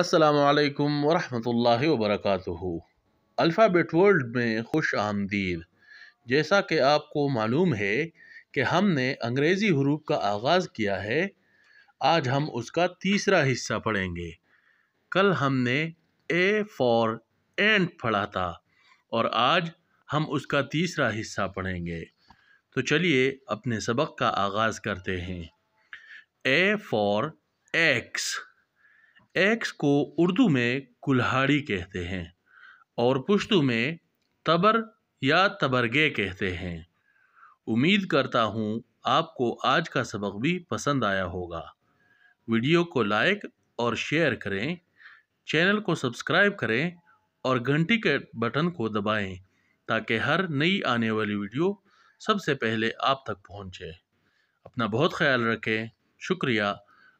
असलकम वरहमल वरक़ alphabet world में खुश आमदीद जैसा कि आपको मालूम है कि हमने अंग्रेज़ी हरूफ का आगाज़ किया है आज हम उसका तीसरा हिस्सा पढ़ेंगे कल हमने ए फॉर एंड पढ़ा था और आज हम उसका तीसरा हिस्सा पढ़ेंगे तो चलिए अपने सबक का आगाज़ करते हैं ए फॉर एक्स एक्स को उर्दू में कुल्हाड़ी कहते हैं और पुश्तू में तबर या तबरगे कहते हैं उम्मीद करता हूँ आपको आज का सबक भी पसंद आया होगा वीडियो को लाइक और शेयर करें चैनल को सब्सक्राइब करें और घंटी के बटन को दबाएं ताकि हर नई आने वाली वीडियो सबसे पहले आप तक पहुंचे अपना बहुत ख्याल रखें शुक्रिया